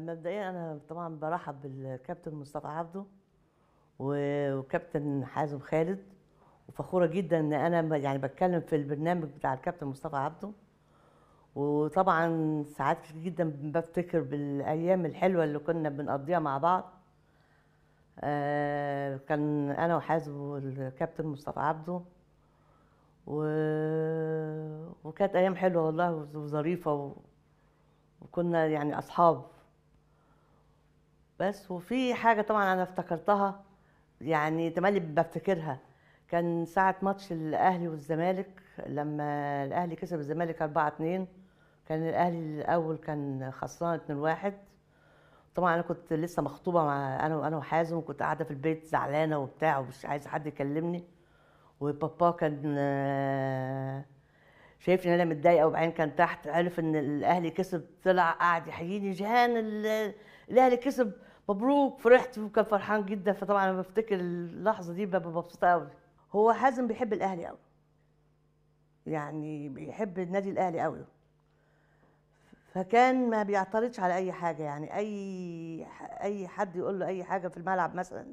مبدئيا انا طبعا برحب بالكابتن مصطفى عبده وكابتن حازم خالد وفخوره جدا ان انا يعني بتكلم في البرنامج بتاع الكابتن مصطفى عبده وطبعا ساعات كتير جدا بفتكر بالايام الحلوه اللي كنا بنقضيها مع بعض آه، كان انا وحازم والكابتن مصطفى عبده و... وكانت ايام حلوه والله وظريفه و... وكنا يعني اصحاب بس وفي حاجه طبعا انا افتكرتها يعني تملي بفتكرها كان ساعه ماتش الاهلي والزمالك لما الاهلي كسب الزمالك 4 2 كان الاهلي الاول كان خسران 2 1 طبعا انا كنت لسه مخطوبه مع انا وأنا وحازم وكنت قاعده في البيت زعلانه وبتاع ومش عايزه حد يكلمني وبابا كان آه، شايفني ان انا متضايقه وبعدين كان تحت عرف ان الاهلي كسب طلع قعد يحييني جهان الاهلي كسب مبروك فرحت وكان فرحان جدا فطبعا لما بفتكر اللحظه دي ببقى مبسوطه قوي هو حازم بيحب الاهلي قوي يعني بيحب النادي الاهلي قوي فكان ما بيعترضش على اي حاجه يعني اي اي حد يقول له اي حاجه في الملعب مثلا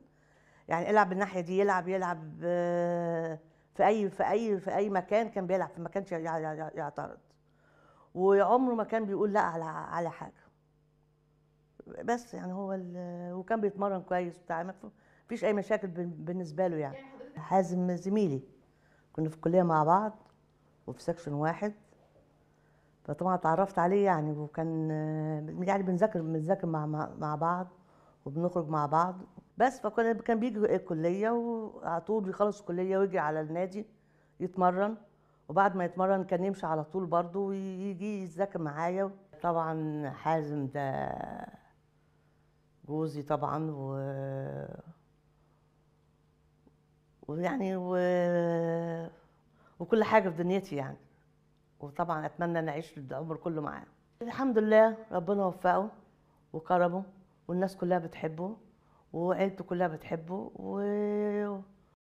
يعني العب الناحيه دي يلعب يلعب آه، في اي في اي في اي مكان كان بيلعب ما كانش يعترض وعمره ما كان بيقول لا على على حاجه بس يعني هو وكان بيتمرن كويس بتاع ما فيش اي مشاكل بالنسبه له يعني, يعني حازم زميلي كنا في الكليه مع بعض وفي سكشن واحد فطبعا اتعرفت عليه يعني وكان يعني بنذاكر بنذاكر مع مع بعض وبنخرج مع بعض بس فكان كان بيجي الكليه وعلى طول بيخلص الكليه ويجي على النادي يتمرن وبعد ما يتمرن كان يمشي على طول برضه ويجي يذاكر معايا طبعا حازم ده جوزي طبعا و ويعني و... وكل حاجه في دنيتي يعني وطبعا اتمنى ان اعيش العمر كله معاه الحمد لله ربنا وفقه وكرمه والناس كلها بتحبه وعيلته كلها بتحبه و...